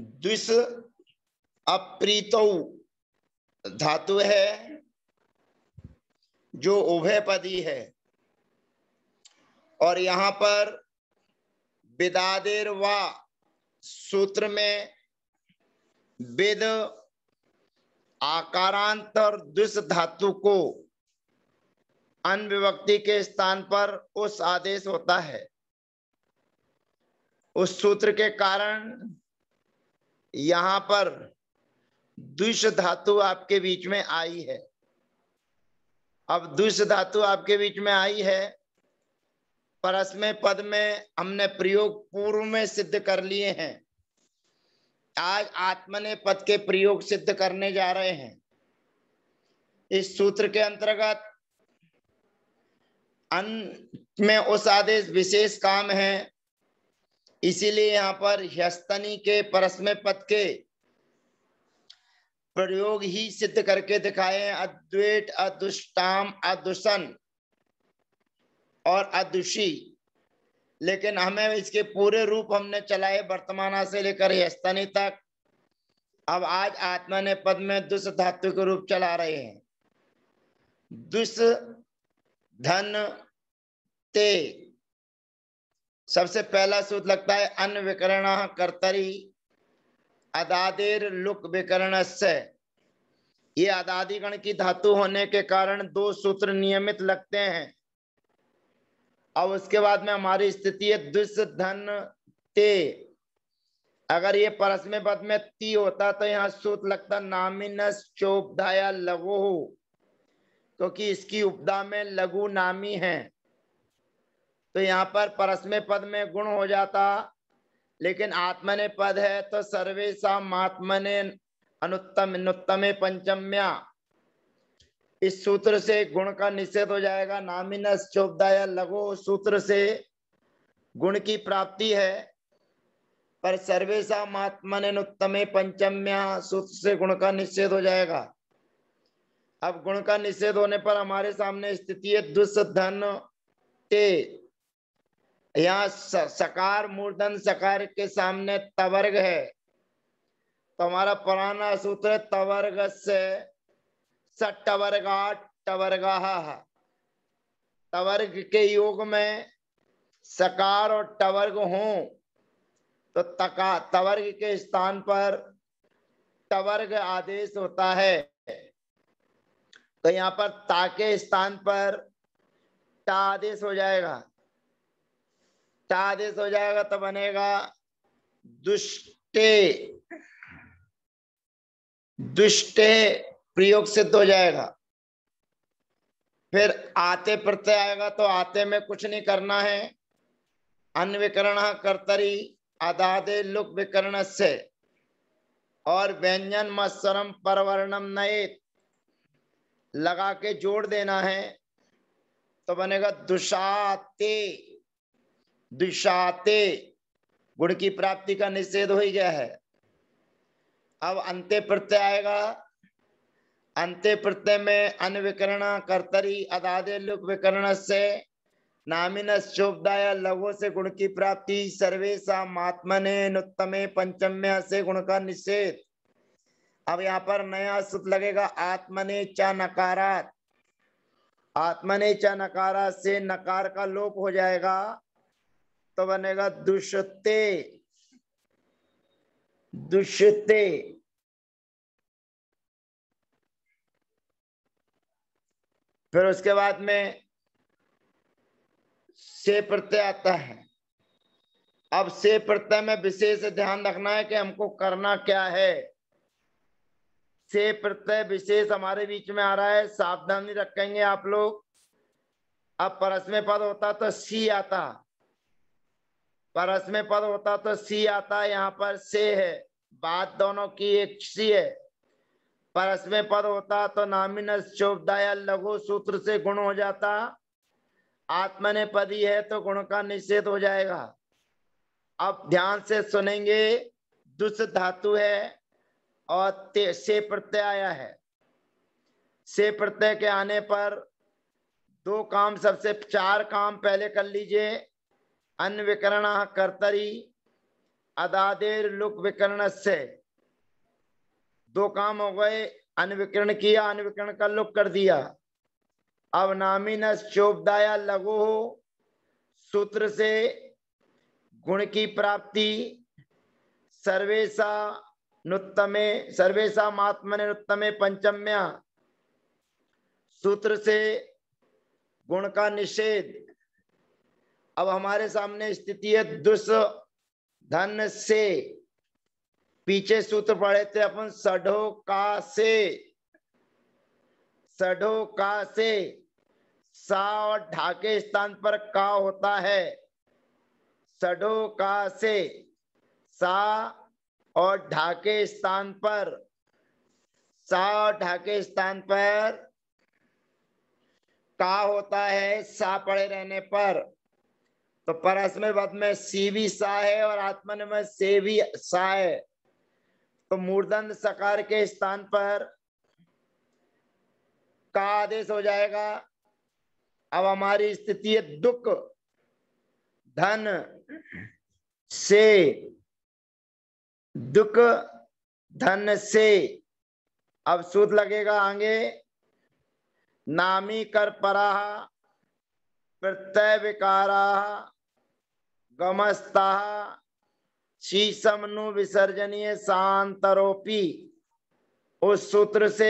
द्विष तो अप्रीत धातु है जो उभयपदी है और यहां पर बेदादेर व सूत्र में वेद आकारांतर दुष धातु को अनविभक्ति के स्थान पर उस आदेश होता है उस सूत्र के कारण यहां पर दुष धातु आपके बीच में आई है अब दुष धातु आपके बीच में आई है परस्मय पद में हमने प्रयोग पूर्व में सिद्ध कर लिए हैं आज आत्मने पद के प्रयोग सिद्ध करने जा रहे हैं इस सूत्र के अंतर्गत अन में उस आदेश विशेष काम है इसीलिए यहाँ पर ह्यस्तनी के परस्मय पद के प्रयोग ही सिद्ध करके दिखाए अद्वैत अदुष्टाम अदुषण और अदुषी लेकिन हमें इसके पूरे रूप हमने चलाए वर्तमान से लेकर हस्तनी तक अब आज आत्मा ने पद में दुष्ट धातु के रूप चला रहे हैं दुष्ट धन ते सबसे पहला सूत्र लगता है अन्य विकरण कर्तरी अदादेर लुक विकरण से ये अदादिगण की धातु होने के कारण दो सूत्र नियमित लगते हैं अब उसके बाद में हमारी स्थिति है दुष धन ते अगर ये परस्मे पद में ती होता तो यहाँ सूत्र लगता नामिनस चोपदाया लघु क्योंकि इसकी उपदा में लघु नामी है तो यहाँ पर परस्मे पद में गुण हो जाता लेकिन आत्मने पद है तो सर्वेशा महात्मने अनुत्तम अनुत्तमे पंचम्या इस सूत्र से गुण का निषेध हो जाएगा नामिन चोपदाय लघु सूत्र से गुण की प्राप्ति है पर सर्वेशा महात्मन उत्तमे पंचम्या सूत्र से गुण का निषेध हो जाएगा अब गुण का निषेध होने पर हमारे सामने स्थिति है दुस्धन ते यहाँ सकार मूर्धन सकार के सामने तवर्ग है तो हमारा पुराना सूत्र तवर्ग से सवर्गा टवर्गा तवर्ग के योग में सकार और टवर्ग हो तो तका तवर्ग के स्थान पर टवर्ग आदेश होता है तो यहाँ पर ता के स्थान पर टा आदेश हो जाएगा आदेश हो जाएगा तो बनेगा दुष्टे दुष्टे प्रयोग सिद्ध हो जाएगा फिर आते प्रत्यय आएगा तो आते में कुछ नहीं करना है अन्य विकरण कर्तरी अदादे लुक विकरण से और व्यंजन मत्सरम परवर्णम नए लगा के जोड़ देना है तो बनेगा दुषाते द्विशाते गुण की प्राप्ति का निषेध हो ही गया है अब अंत्य प्रत्यय आएगा अंत्य प्रत्यय में अनविकरण कर्तरी अदादे लुक विकरण से नामिन शोभदाया लघु से गुण की प्राप्ति सर्वेशा मात्मने नुत्तमे पंचम्य से गुण का निषेध अब यहाँ पर नया सुत लगेगा आत्मने च नकारात आत्मने च नकारा से नकार का लोप हो जाएगा तो बनेगा दुष्यते दुष्यते फिर उसके बाद में से प्रत्यय आता है अब से प्रत्यय में विशेष ध्यान रखना है कि हमको करना क्या है से प्रत्यय विशेष हमारे बीच में आ रहा है सावधानी रखेंगे आप लोग अब परस्मे पद होता तो सी आता परस में पद होता तो सी आता यहाँ पर से है बात दोनों की एक सी है परस में पद होता तो नामिन चोपदाया लघु सूत्र से गुण हो जाता आत्मने पदी है तो गुण का निषेध हो जाएगा अब ध्यान से सुनेंगे दुष्ट धातु है और से प्रत्यय आया है से प्रत्यय के आने पर दो काम सबसे चार काम पहले कर लीजिए अन्य विकरण कर्तरी अदादेर लुक विकरण से दो काम हो गए अनविकरण किया अनविकरण का लुक कर दिया अब नामीन शोभदाया लघु हो सूत्र से गुण की प्राप्ति सर्वेशा नुत्तमे सर्वेशा मात्मने नुत्तमे पंचम्या सूत्र से गुण का निषेध अब हमारे सामने स्थिति है दुष् धन से पीछे सूत्र पढ़े थे अपन सढ़ो का से सढ़ो का से सा और ढाके स्थान पर का होता है सढ़ो का से सा और ढाके स्थान पर सा और ढाके स्थान पर का होता है सा पड़े रहने पर तो परस्मय पद में सी भी सा है और आत्मन में से भी सा है तो मूर्धन सकार के स्थान पर का आदेश हो जाएगा अब हमारी स्थिति है दुख धन से दुख धन से अब सूत लगेगा आगे नामी कर परा प्रत्यय विकारा गमस्ता शीशम नु विसर्जनीय शांतरोपी उस सूत्र से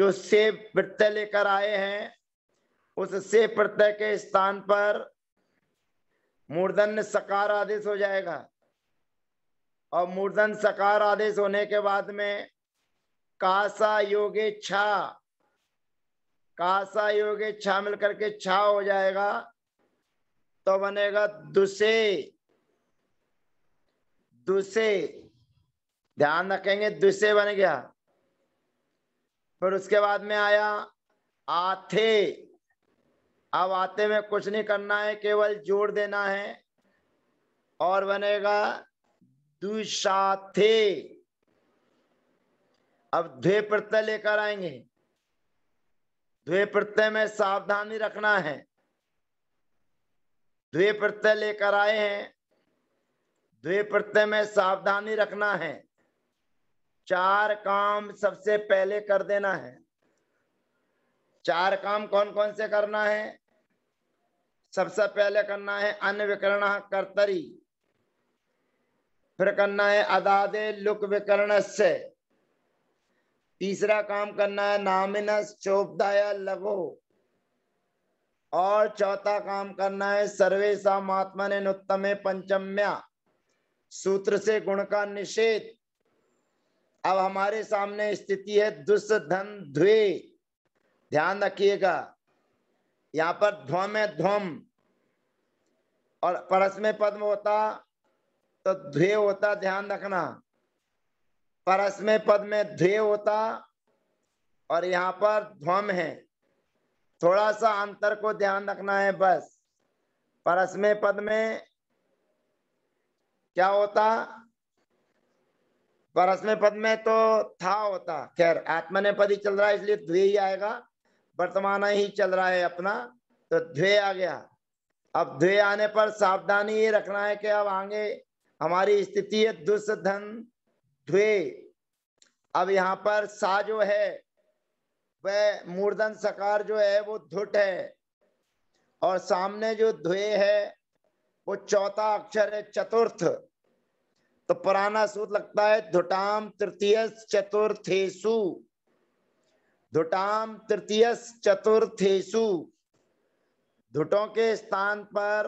जो से प्रत्यय लेकर आए हैं उस से प्रत्यय के स्थान पर मूर्धन सकार आदेश हो जाएगा और मूर्धन सकार आदेश होने के बाद में कासा योगे छा कासा योगे छा मिलकर के छा हो जाएगा तो बनेगा दुसे दुसे ध्यान रखेंगे दुसे बन गया फिर उसके बाद में आया आथे अब आते में कुछ नहीं करना है केवल जोड़ देना है और बनेगा दुशाथे अब ध्वे प्रत्यय लेकर आएंगे ध्वे प्रत्यय में सावधानी रखना है द्वे प्रत्यय लेकर आए हैं द्वे प्रत्यय में सावधानी रखना है चार काम सबसे पहले कर देना है चार काम कौन कौन से करना है सबसे पहले करना है अन्य विकरण कर्तरी फिर करना है अदादे लुक विकरण से तीसरा काम करना है नामिन चोपदाया लघो और चौथा काम करना है सर्वेशा ने नुत्तम पंचम्या सूत्र से गुण का निषेध अब हमारे सामने स्थिति है दुष् धन ध्वे ध्यान रखिएगा यहाँ पर ध्वम है ध्वम और परस में पद्म होता तो ध्वे होता ध्यान रखना परस में पद्म में ध्वे होता और यहाँ पर ध्वम है थोड़ा सा अंतर को ध्यान रखना है बस परस्मय पद में क्या होता परस्मय पद में तो था होता खैर आत्मने पद ही चल रहा है इसलिए द्वे ही आएगा वर्तमान ही चल रहा है अपना तो द्वे आ गया अब द्वे आने पर सावधानी ये रखना है कि अब आगे हमारी स्थिति है दुष्धन द्वे अब यहाँ पर सा जो है वह मूर्धन सकार जो है वो धुट है और सामने जो ध्वे है वो चौथा अक्षर है चतुर्थ तो पुराना सूत्र लगता है धुटाम तृतीय चतुर्थेशु धुटाम तृतीय चतुर्थेशु धुटों के स्थान पर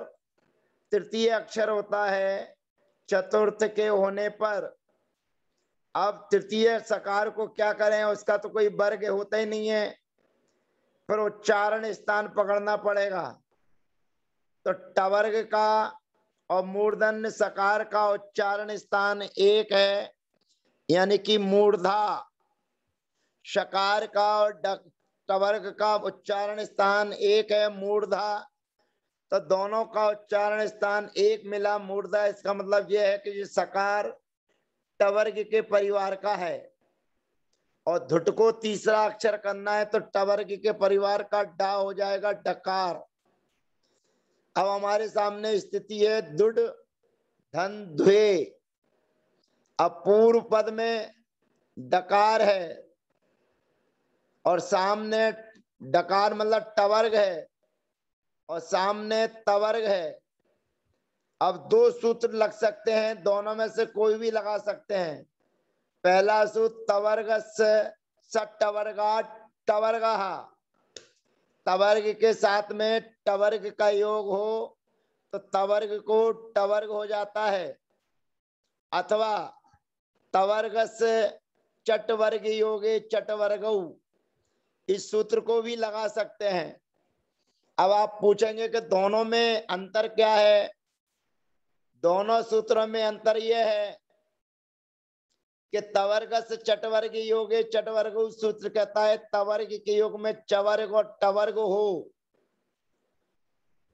तृतीय अक्षर होता है चतुर्थ के होने पर अब तृतीय सकार को क्या करें उसका तो कोई वर्ग होता ही नहीं है पर उच्चारण स्थान पकड़ना पड़ेगा तो टवर्ग का और मूर्धन सकार का उच्चारण स्थान एक है यानी कि मूर्धा शकार का और टवर्ग का उच्चारण स्थान एक है मूर्धा तो दोनों का उच्चारण स्थान एक मिला मूर्धा इसका मतलब यह है कि सकार टवर्ग के परिवार का है और धुट को तीसरा अक्षर करना है तो टवर्ग के परिवार का डा हो जाएगा डकार अब हमारे सामने स्थिति है दुड धन द्वे अब पूर्व पद में डकार है और सामने डकार मतलब टवर्ग है और सामने तवर्ग है अब दो सूत्र लग सकते हैं दोनों में से कोई भी लगा सकते हैं पहला सूत्र तवर्ग सटवर्गा टवर्गा तवर्ग के साथ में टवर्ग का योग हो तो तवर्ग को टवर्ग हो जाता है अथवा तवर्ग से चटवर्ग योगे चटवर्ग इस सूत्र को भी लगा सकते हैं अब आप पूछेंगे कि दोनों में अंतर क्या है दोनों सूत्रों में अंतर यह है कि तवर्ग से चटवर्ग योग चटवर्ग सूत्र कहता है तवर्ग के योग में चवर्ग और टवर्ग हो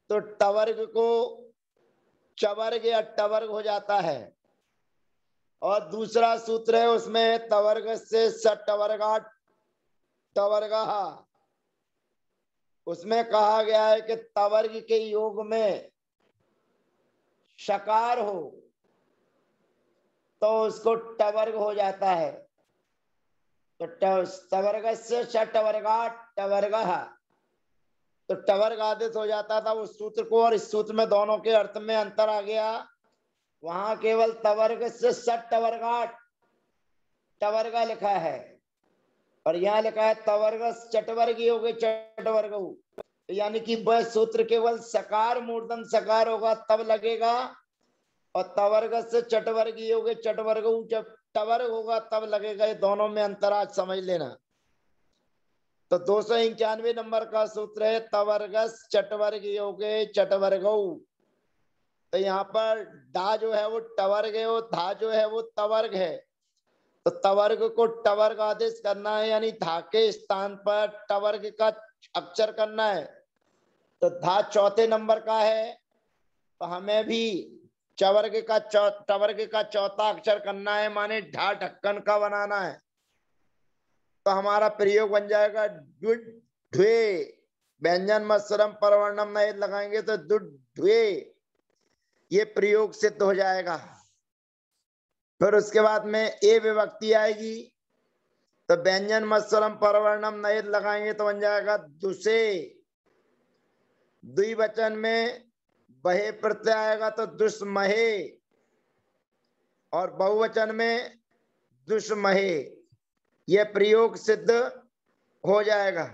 तो टवर्ग को चवर्ग या टवर्ग हो जाता है और दूसरा सूत्र है उसमें तवर्ग से सटवर्गा टवर्गा उसमें कहा गया है कि तवर्ग के योग में शकार हो तो उसको टवर्ग हो जाता है तो टवर्ग से टवर्गा टवर्ग तो टवर्ग आदित हो जाता था उस सूत्र को और इस सूत्र में दोनों के अर्थ में अंतर आ गया वहां केवल तवर्ग से सट टवर्गा टवर्गा लिखा है और यहाँ लिखा है तवर्ग चटवर्गी हो गई चटवर्ग यानी कि वह सूत्र केवल सकार मूर्धन सकार होगा तब लगेगा और तवर्ग से चटवर्गी होगे चटवर्ग जब टवर्ग होगा तब लगेगा ये दोनों में अंतर आज समझ लेना तो दो सौ इक्यानवे नंबर का सूत्र है तवर्गस चटवर्ग योगे चटवर्ग तो यहाँ पर डा जो है वो टवर्ग है और धा जो है वो तवर्ग है तो तवर्ग को टवर्ग आदेश करना है यानी धा के स्थान पर टवर्ग का अक्षर करना है तो धा चौथे नंबर का है तो हमें भी चवर्ग का टवर्ग का चौथा अक्षर करना है माने ढा ढक्कन का बनाना है तो हमारा प्रयोग बन जाएगा ढ्वे व्यंजन मश्रम परवर्णम नहीं लगाएंगे तो दुड्वे ये प्रयोग सिद्ध हो जाएगा फिर उसके बाद में ए विभक्ति आएगी तो व्यंजन मत्सरम परवर्णम नहीं लगाएंगे तो बन जाएगा दुसे द्विवचन में बहे प्रत्यय आएगा तो दुष्महे और बहुवचन में दुष्महे यह प्रयोग सिद्ध हो जाएगा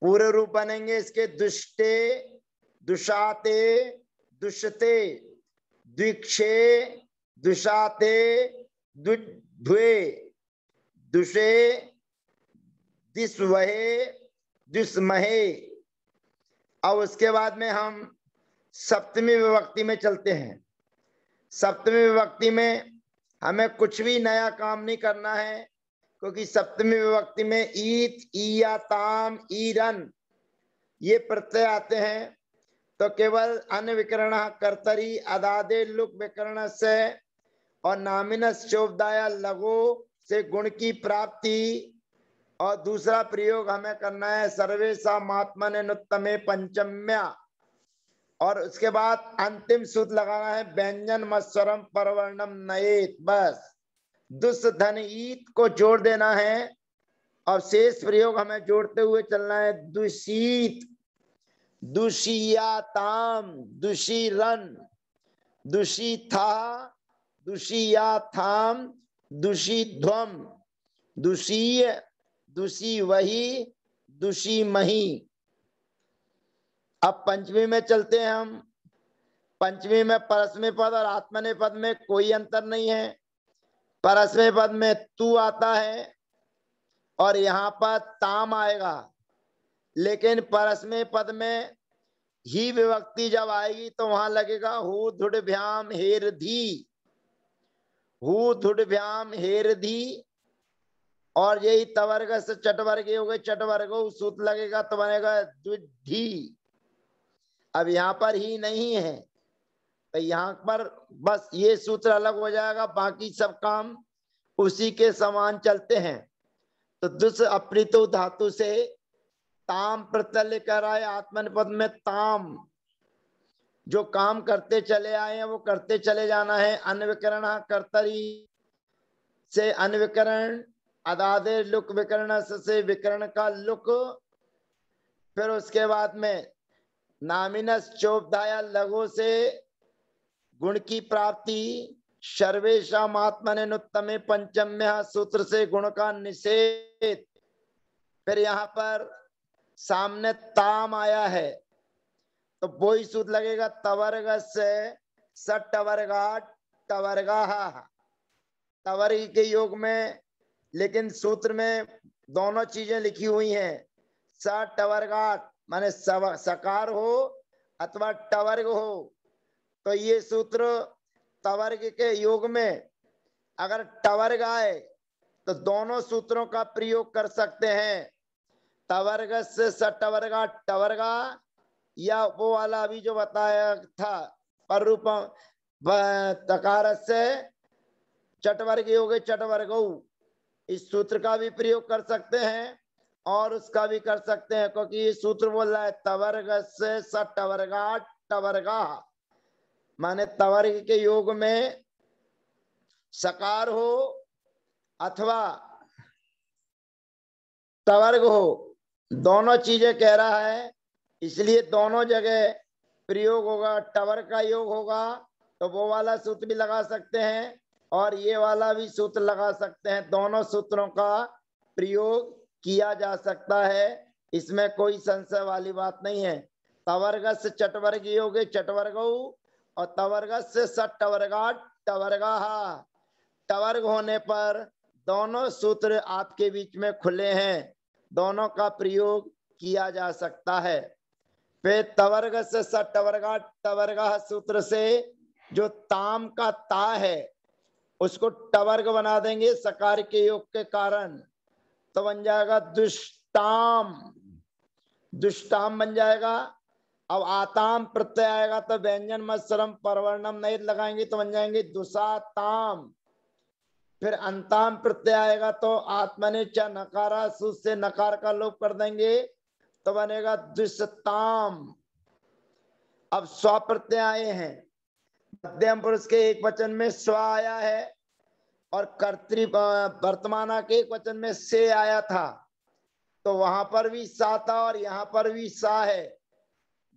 पूरे रूप बनेंगे इसके दुष्टे दुषाते दुष्टे द्विक्षे दुषाते दुध्वे दुषे दिस्वहे दुस्महे और उसके बाद में हम सप्तमी विभक्ति में चलते हैं सप्तमी विभक्ति में हमें कुछ भी नया काम नहीं करना है क्योंकि सप्तमी विभक्ति में ईत ईया ताम ईरन ये प्रत्यय आते हैं तो केवल अन्य विकरण कर्तरी अदादे लुक विकरण से और नामिनस चोपदाया लघु से गुण की प्राप्ति और दूसरा प्रयोग हमें करना है सर्वेशा ने नुत्तमे पंचम्या और उसके बाद अंतिम सूत्र लगाना है व्यंजन मस्वरम परवर्णम नएत बस दुष्धन ईत को जोड़ देना है और शेष प्रयोग हमें जोड़ते हुए चलना है दूषित दुषियाताम दुषिरन दुषिथा दुषियाथाम दुषिध्वम दुषीय दुषी वही दुषी मही अब पंचमी में चलते हैं हम पंचमी में परसमे पद और आत्मने पद में कोई अंतर नहीं है परसमे पद में तू आता है और यहाँ पर ताम आएगा लेकिन परसमे पद में ही विभक्ति जब आएगी तो वहां लगेगा हु धुड़भ्याम धी हु हेर धी और यही तवर्ग से चटवर्ग हो गए चटवर्ग सूत लगेगा तो बनेगा द्विधी अब यहाँ पर ही नहीं है तो यहाँ पर बस ये सूत्र अलग हो जाएगा बाकी सब काम उसी के समान चलते हैं तो दुस अप्रित धातु से ताम प्रत्यल कर आए आत्मन पद में ताम जो काम करते चले आए हैं वो करते चले जाना है अनविकरण कर्तरी से अनविकरण अदादे लुक विकर्ण से विकर्ण का लुक फिर उसके बाद में नामिनस चोपधाया लघु से गुण की प्राप्ति सर्वेशा महात्मा ने नुतमे पंचम सूत्र से गुण का निषेध फिर यहाँ पर सामने ताम आया है तो वो ही सूत्र लगेगा तवर्ग से सटवर्गा टवर्गा तवरी के योग में लेकिन सूत्र में दोनों चीजें लिखी हुई हैं स टवर माने सकार हो अथवा टवर्ग हो तो ये सूत्र तवर्ग के योग में अगर टवर्ग आए तो दोनों सूत्रों का प्रयोग कर सकते हैं तवर्ग से सटवर्गा टवर्गा या वो वाला अभी जो बताया था पर रूप तकार से चटवर्ग योग चटवर्ग इस सूत्र का भी प्रयोग कर सकते हैं और उसका भी कर सकते हैं क्योंकि सूत्र बोल रहा है तवर्ग से सटवर्गा टवर्गा माने तवर्ग के योग में सकार हो अथवा तवर्ग हो दोनों चीजें कह रहा है इसलिए दोनों जगह प्रयोग होगा टवर का योग होगा तो वो वाला सूत्र भी लगा सकते हैं और ये वाला भी सूत्र लगा सकते हैं दोनों सूत्रों का प्रयोग किया जा सकता है इसमें कोई संशय वाली बात नहीं है तवर्गस चटवर्गी हो गए चटवर्ग और तवर्गस सट टवर्गा टवर्गा टवर्ग होने पर दोनों सूत्र आपके बीच में खुले हैं दोनों का प्रयोग किया जा सकता है फिर तवर्ग से सटवर्गा टवर्गा सूत्र से जो ताम का ता है उसको टवर्ग बना देंगे सकार के योग के कारण तो बन जाएगा दुष्टाम दुष्टाम बन जाएगा अब आताम प्रत्यय आएगा तो व्यंजन मत्सरम परवर्णम नहीं लगाएंगे तो बन जाएंगे दुषाताम फिर अंताम प्रत्यय आएगा तो आत्मने च नकारा सु से नकार का लोप कर देंगे तो बनेगा दुष्टाम अब स्व प्रत्यय आए हैं मध्यम पुरुष के एक वचन में स्व आया है और कर्त वर्तमाना के एक वचन में से आया था तो वहां पर भी सा था और यहाँ पर भी सा है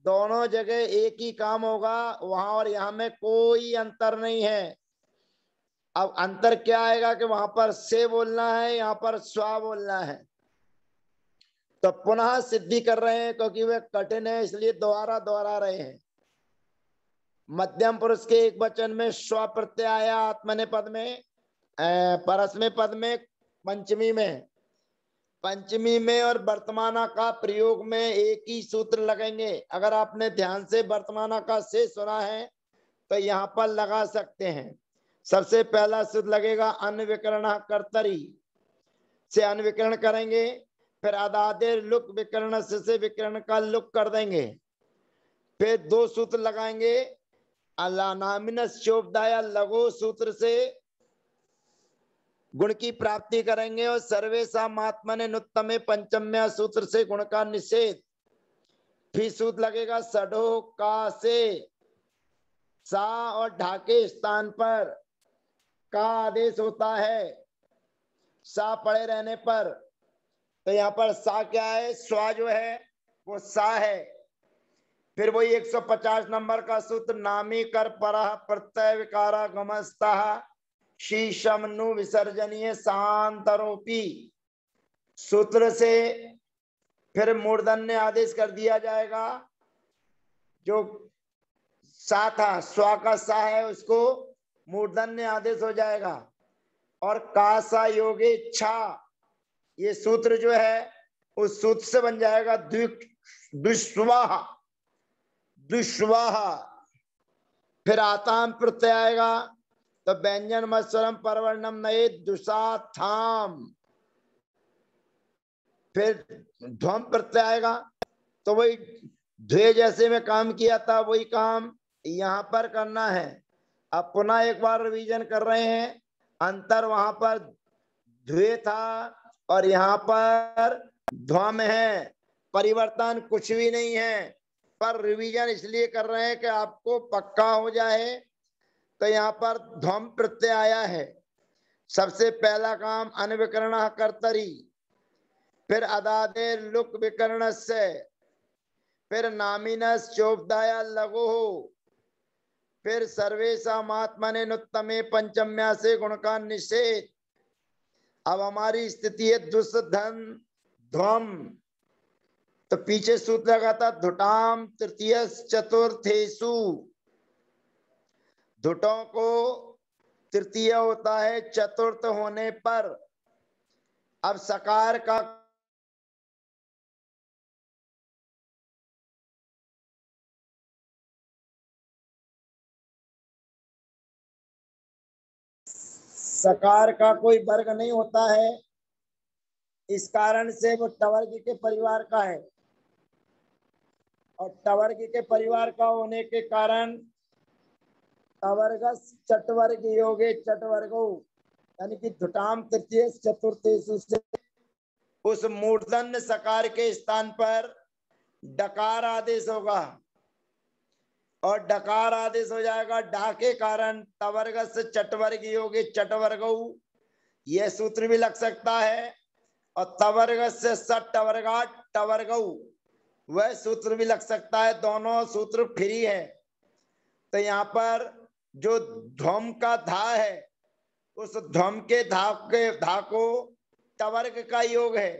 दोनों जगह एक ही काम होगा वहां और यहाँ में कोई अंतर नहीं है अब अंतर क्या आएगा कि वहां पर से बोलना है यहाँ पर स्वा बोलना है तो पुनः सिद्धि कर रहे हैं क्योंकि वे कठिन है इसलिए दोबारा दोहरा रहे हैं मध्यम पुरुष के एक वचन में स्व प्रत्यय आत्मने पद में परस्मे पद में पंचमी में पंचमी में और वर्तमाना का प्रयोग में एक ही सूत्र लगेंगे अगर आपने ध्यान से वर्तमाना का से सुना है तो यहाँ पर लगा सकते हैं सबसे पहला सूत्र लगेगा अनविकरण कर्तरी से अनविकरण करेंगे फिर आदादे लुक विकरण से विकरण का लुक कर देंगे फिर दो सूत्र लगाएंगे अलानामिनस शोभदाया लघु सूत्र से गुण की प्राप्ति करेंगे और सर्वेशा महात्मा ने नुत्तमे पंचम्य सूत्र से गुण का निषेध फिर सूत्र लगेगा सडो का से सा और ढाके स्थान पर का आदेश होता है सा पड़े रहने पर तो यहाँ पर सा क्या है स्वा जो है वो सा है फिर वही 150 नंबर का सूत्र नामी कर पर प्रत्यय विकार शीशम नु विसर्जनीय शांतरोपी सूत्र से फिर मूर्धन्य आदेश कर दिया जाएगा जो सा था स्वा का सा है उसको मूर्धन्य आदेश हो जाएगा और कासा योगे छा ये सूत्र जो है उस सूत्र से बन जाएगा दुष्वाहा दुष्वाह फिर आताम प्रत्यय आएगा तो व्यंजन मत्सरम परवर्णम नए दुषा थाम फिर ध्वम प्रत्यय आएगा तो वही ध्वे जैसे में काम किया था वही काम यहाँ पर करना है अब पुनः एक बार रिवीजन कर रहे हैं अंतर वहां पर ध्वे था और यहाँ पर ध्वम है परिवर्तन कुछ भी नहीं है पर रिवीजन इसलिए कर रहे हैं कि आपको पक्का हो जाए तो यहाँ पर ध्वम प्रत्यय आया है सबसे पहला काम अनविकरण कर्तरी फिर अदादे लुक विकरण से फिर नामिनस चोपदाया लघु हो फिर सर्वेशा ने नुत्तमे पंचम्या से गुण का निषेध अब हमारी स्थिति है दुष्धन ध्वम तो पीछे सूत्र लगा था धुटाम तृतीय चतुर्थेशु धुटों को तृतीय होता है चतुर्थ होने पर अब सकार का सकार का कोई वर्ग नहीं होता है इस कारण से वो टवर्ग के परिवार का है और टवर्गी के परिवार का होने के कारण टवर्ग चटवर्ग योगे चटवर्गो यानी कि धुटाम तृतीय चतुर्थ उस मूर्धन सकार के स्थान पर डकार आदेश होगा और डकार आदेश हो जाएगा डा के कारण तवर्ग से चटवर्ग योगे चटवर्ग यह सूत्र भी लग सकता है और तवर्ग से टवर्गा टवर्गऊ वह सूत्र भी लग सकता है दोनों सूत्र फ्री है तो यहाँ पर जो ध्वम का धा है उस ध्वम के धा के धा को तवर्ग का योग है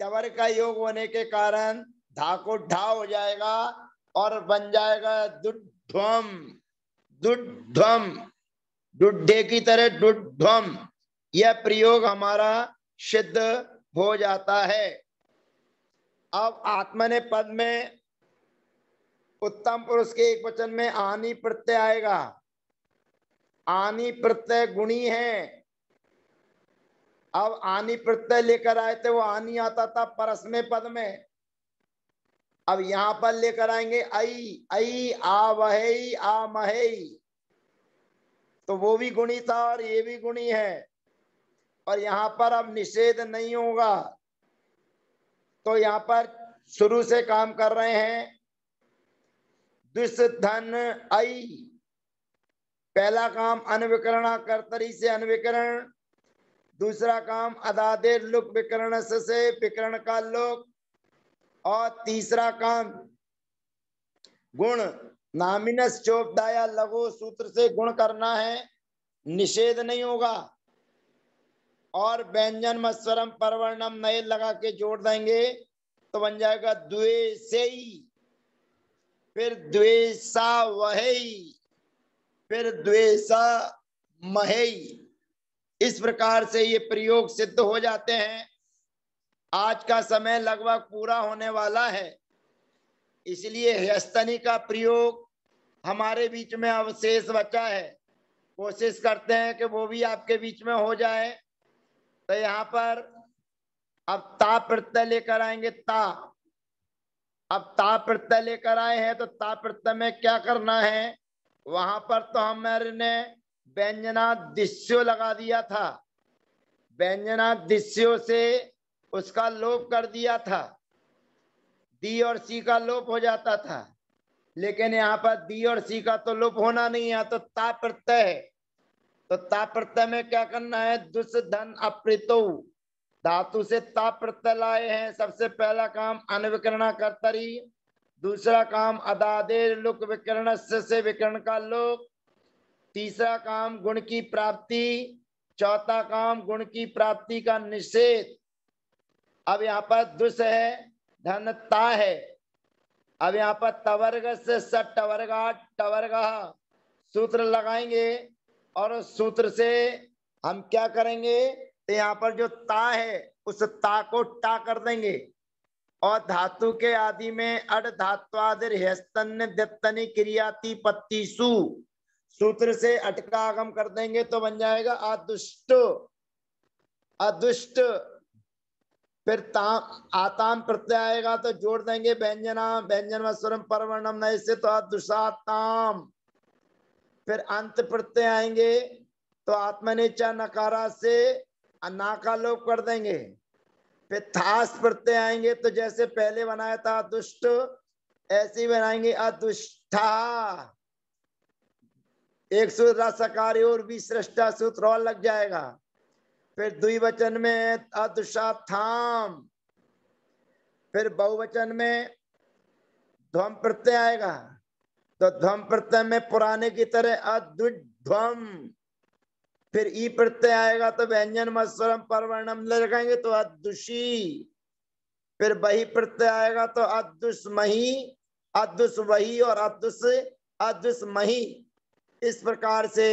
तवर्ग का योग होने के कारण धा को ढा हो जाएगा और बन जाएगा दुध्वम दुध्वम डुड्ढे की तरह डुड्वम यह प्रयोग हमारा सिद्ध हो जाता है अब आत्मने पद में उत्तम पुरुष के एक वचन में आनी प्रत्यय आएगा आनी प्रत्यय गुणी है अब आनी प्रत्यय लेकर आए थे वो आनी आता था परस में पद में अब यहां पर लेकर आएंगे आई आई आ वह आ महे तो वो भी गुणी था और ये भी गुणी है और यहाँ पर अब निषेध नहीं होगा तो यहाँ पर शुरू से काम कर रहे हैं दुष्धन आई पहला काम अनविकरणा कर्तरी से अनविकरण दूसरा काम अदादे लुक विकरण से विकरण का लोक और तीसरा काम गुण नामिनस चोपदाया लघु सूत्र से गुण करना है निषेध नहीं होगा और व्यंजन मत्सरम परवर्णम नए लगा के जोड़ देंगे तो बन जाएगा द्वे फिर द्वेषा वह फिर द्वेषा महे इस प्रकार से ये प्रयोग सिद्ध हो जाते हैं आज का समय लगभग पूरा होने वाला है इसलिए हस्तनी का प्रयोग हमारे बीच में अवशेष बचा है कोशिश करते हैं कि वो भी आपके बीच में हो जाए तो यहाँ पर अब ता प्रत्यय लेकर आएंगे ता अब ता प्रत्यय लेकर आए हैं तो ता प्रत्यय में क्या करना है वहां पर तो हमारे ने दिश्यो लगा दिया था व्यंजना दिश्यो से उसका लोप कर दिया था दी और सी का लोप हो जाता था लेकिन यहाँ पर दी और सी का तो लोप होना नहीं है तो ता प्रत्यय है तो ताप्रत्यय में क्या करना है दुष्धन अप्रितो धातु से ताप्रत्यय लाए हैं सबसे पहला काम अनविकरणा कर्तरी दूसरा काम अदादे लुक विकरण से विकरण का लोक तीसरा काम गुण की प्राप्ति चौथा काम गुण की प्राप्ति का निषेध अब यहाँ पर दुष है धनता है अब यहाँ पर तवर्ग से टवर्गा टवर्गा सूत्र लगाएंगे और उस सूत्र से हम क्या करेंगे तो यहाँ पर जो ता है उस ता को टा कर देंगे और धातु के आदि में अड धात्वादिर हेस्तन्य पत्तीसु सूत्र से अटका आगम कर देंगे तो बन जाएगा अदुष्ट अदुष्ट फिर ताम आताम प्रत्यय आएगा तो जोड़ देंगे व्यंजना व्यंजन स्वरम परवर्णम न से तो अदुषाताम फिर अंत प्रत्यय आएंगे तो आत्मनिचा नकारा से का लोप कर देंगे फिर थास प्रत्यय आएंगे तो जैसे पहले बनाया था दुष्ट ऐसे बनाएंगे अदुष्टा एक सूत्र सकार और भी सृष्टा सूत्र और लग जाएगा फिर वचन में अदुषा थाम फिर बहुवचन में ध्वम प्रत्यय आएगा तो ध्वम प्रत्यय में पुराने की तरह अद्विध्वम फिर ई प्रत्यय आएगा तो व्यंजन मत्सरम परवर्णम ले तो अदुषी फिर वही प्रत्यय आएगा तो अदुष्मही अदुष वही और अदुष अदुष्मही इस प्रकार से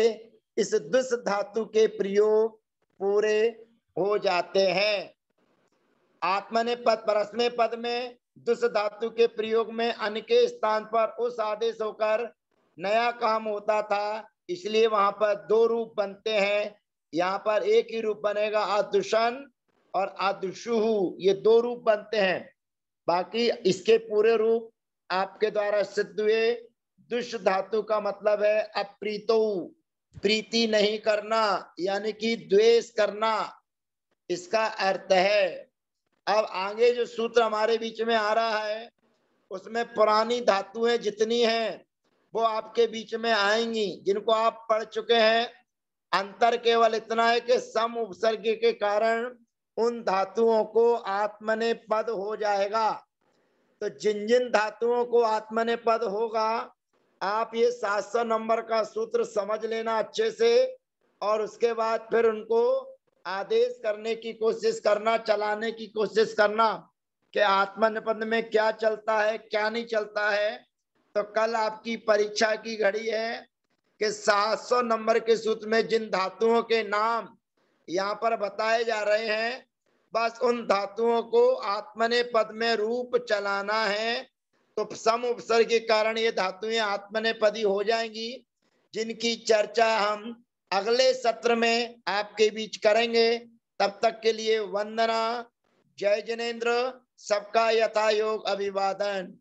इस दुष धातु के प्रयोग पूरे हो जाते हैं आत्मने पद परस्मे पद में दुष धातु के प्रयोग में अन के स्थान पर उस आदेश होकर नया काम होता था इसलिए वहां पर दो रूप बनते हैं यहाँ पर एक ही रूप बनेगा आदुषण और आदुषुहु ये दो रूप बनते हैं बाकी इसके पूरे रूप आपके द्वारा सिद्ध हुए दुष्ट धातु का मतलब है अप्रीतो प्रीति नहीं करना यानी कि द्वेष करना इसका अर्थ है अब आगे जो सूत्र हमारे बीच में आ रहा है उसमें पुरानी धातुएं जितनी हैं वो आपके बीच में आएंगी जिनको आप पढ़ चुके हैं अंतर केवल इतना है कि सम उपसर्ग के कारण उन धातुओं को आत्मने पद हो जाएगा तो जिन जिन धातुओं को आत्मने पद होगा आप ये सात सौ नंबर का सूत्र समझ लेना अच्छे से और उसके बाद फिर उनको आदेश करने की कोशिश करना चलाने की कोशिश करना कि आत्मनिपद में क्या चलता है क्या नहीं चलता है तो कल आपकी परीक्षा की घड़ी है कि 700 नंबर के सूत्र में जिन धातुओं के नाम यहाँ पर बताए जा रहे हैं बस उन धातुओं को आत्मने पद में रूप चलाना है तो सम उपसर्ग के कारण ये धातुएं आत्मने पदी हो जाएंगी जिनकी चर्चा हम अगले सत्र में आपके बीच करेंगे तब तक के लिए वंदना जय जिनेन्द्र सबका यथायोग अभिवादन